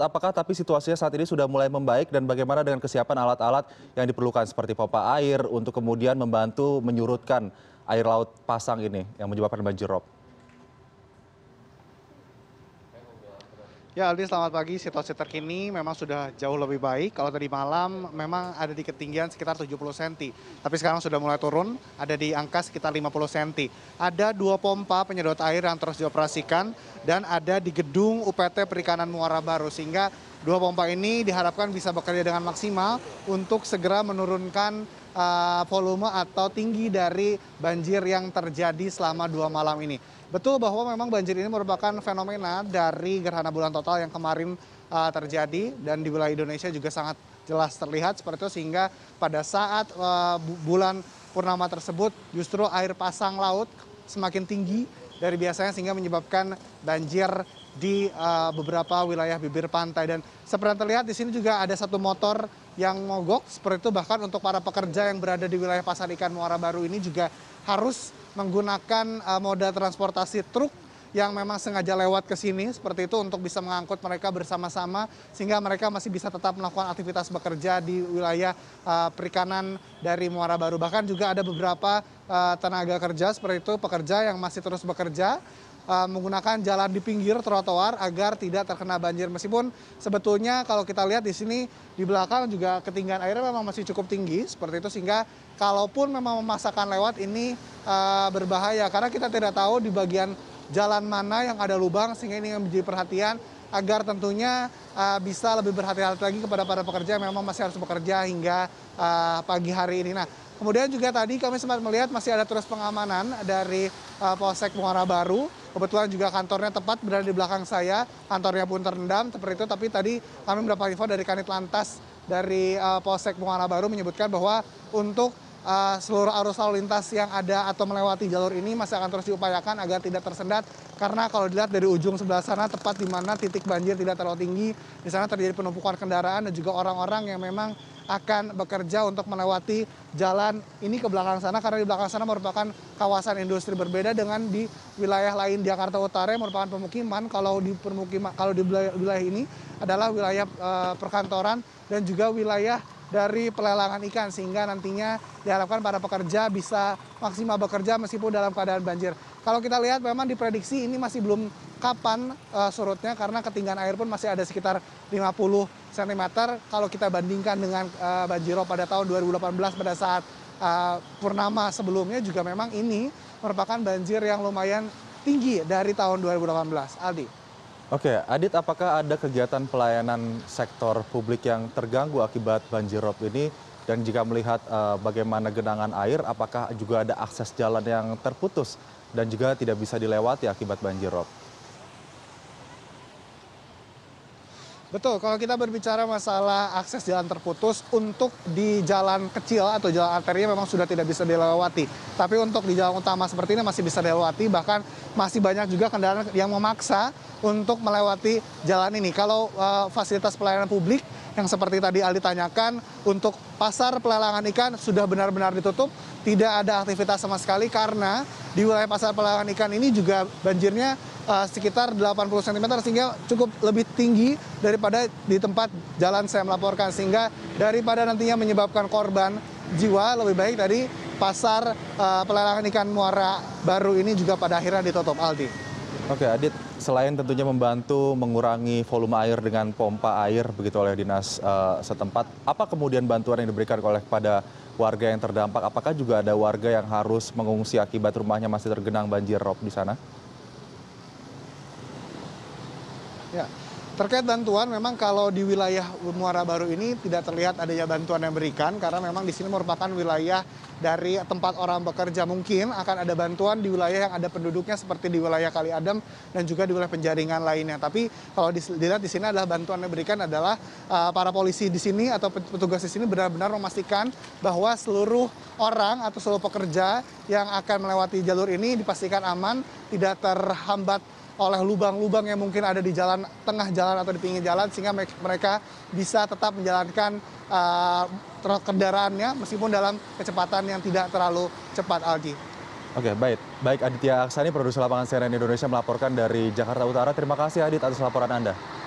Apakah tapi situasinya saat ini sudah mulai membaik dan bagaimana dengan kesiapan alat-alat yang diperlukan seperti pompa air untuk kemudian membantu menyurutkan air laut pasang ini yang menyebabkan banjir rob? Ya Aldi selamat pagi, situasi terkini memang sudah jauh lebih baik. Kalau tadi malam memang ada di ketinggian sekitar 70 cm. Tapi sekarang sudah mulai turun, ada di angka sekitar 50 cm. Ada dua pompa penyedot air yang terus dioperasikan dan ada di gedung UPT Perikanan Muara Baru. Sehingga dua pompa ini diharapkan bisa bekerja dengan maksimal untuk segera menurunkan Eh, volume atau tinggi dari banjir yang terjadi selama dua malam ini. Betul bahwa memang banjir ini merupakan fenomena dari gerhana bulan total yang kemarin uh, terjadi dan di wilayah Indonesia juga sangat jelas terlihat seperti itu sehingga pada saat uh, bulan purnama tersebut justru air pasang laut semakin tinggi dari biasanya sehingga menyebabkan banjir di uh, beberapa wilayah bibir pantai dan seperti terlihat di sini juga ada satu motor yang mogok seperti itu bahkan untuk para pekerja yang berada di wilayah pasar ikan Muara Baru ini juga harus menggunakan uh, moda transportasi truk yang memang sengaja lewat ke sini seperti itu untuk bisa mengangkut mereka bersama-sama sehingga mereka masih bisa tetap melakukan aktivitas bekerja di wilayah uh, perikanan dari Muara Baru. Bahkan juga ada beberapa uh, tenaga kerja seperti itu pekerja yang masih terus bekerja uh, menggunakan jalan di pinggir trotoar agar tidak terkena banjir. Meskipun sebetulnya kalau kita lihat di sini di belakang juga ketinggian air memang masih cukup tinggi seperti itu sehingga kalaupun memang memasakkan lewat ini uh, berbahaya karena kita tidak tahu di bagian jalan mana yang ada lubang sehingga ini yang menjadi perhatian agar tentunya uh, bisa lebih berhati-hati lagi kepada para pekerja yang memang masih harus bekerja hingga uh, pagi hari ini. Nah, kemudian juga tadi kami sempat melihat masih ada terus pengamanan dari uh, Polsek Muara Baru. Kebetulan juga kantornya tepat berada di belakang saya. Kantornya pun terendam seperti itu, tapi tadi kami mendapat info dari Kanit Lantas dari uh, Polsek Muara Baru menyebutkan bahwa untuk Eh, seluruh arus lalu lintas yang ada atau melewati jalur ini masih akan terus diupayakan agar tidak tersendat karena kalau dilihat dari ujung sebelah sana tepat di mana titik banjir tidak terlalu tinggi di sana terjadi penumpukan kendaraan dan juga orang-orang yang memang akan bekerja untuk melewati jalan ini ke belakang sana karena di belakang sana merupakan kawasan industri berbeda dengan di wilayah lain di Jakarta Utara yang merupakan pemukiman kalau di permukiman kalau di wilayah ini adalah wilayah eh, perkantoran dan juga wilayah dari pelelangan ikan sehingga nantinya diharapkan para pekerja bisa maksimal bekerja meskipun dalam keadaan banjir. Kalau kita lihat memang diprediksi ini masih belum kapan uh, surutnya karena ketinggian air pun masih ada sekitar 50 cm kalau kita bandingkan dengan uh, banjirop pada tahun 2018 pada saat uh, purnama sebelumnya juga memang ini merupakan banjir yang lumayan tinggi dari tahun 2018. Aldi. Oke, Adit, apakah ada kegiatan pelayanan sektor publik yang terganggu akibat banjir rob ini? Dan jika melihat uh, bagaimana genangan air, apakah juga ada akses jalan yang terputus dan juga tidak bisa dilewati akibat banjir rob? Betul, kalau kita berbicara masalah akses jalan terputus untuk di jalan kecil atau jalan arterinya memang sudah tidak bisa dilewati. Tapi untuk di jalan utama seperti ini masih bisa dilewati, bahkan masih banyak juga kendaraan yang memaksa untuk melewati jalan ini. Kalau uh, fasilitas pelayanan publik yang seperti tadi Ali tanyakan, untuk pasar pelelangan ikan sudah benar-benar ditutup, tidak ada aktivitas sama sekali karena di wilayah pasar pelelangan ikan ini juga banjirnya Eh, sekitar 80 cm sehingga cukup lebih tinggi daripada di tempat jalan saya melaporkan sehingga daripada nantinya menyebabkan korban jiwa lebih baik dari pasar uh, eh, pelelangan ikan muara baru ini juga pada akhirnya ditutup Aldi. Oke Adit, selain tentunya membantu mengurangi volume air dengan pompa air begitu oleh dinas uh, setempat, apa kemudian bantuan yang diberikan oleh kepada warga yang terdampak? Apakah juga ada warga yang harus mengungsi akibat rumahnya masih tergenang banjir rob di sana? Ya. Terkait bantuan, memang kalau di wilayah Muara Baru ini tidak terlihat adanya bantuan yang diberikan karena memang di sini merupakan wilayah dari tempat orang bekerja. Mungkin akan ada bantuan di wilayah yang ada penduduknya seperti di wilayah Kali Adam dan juga di wilayah penjaringan lainnya. Tapi kalau dilihat di sini adalah bantuan yang diberikan adalah uh, para polisi di sini atau petugas di sini benar-benar memastikan bahwa seluruh orang atau seluruh pekerja yang akan melewati jalur ini dipastikan aman, tidak terhambat oleh lubang-lubang yang mungkin ada di jalan tengah jalan atau di pinggir jalan sehingga mereka bisa tetap menjalankan uh, kendaraannya meskipun dalam kecepatan yang tidak terlalu cepat Aldi. Oke, baik. Baik Aditya Aksani produser lapangan CNN Indonesia melaporkan dari Jakarta Utara. Terima kasih Adit atas laporan Anda.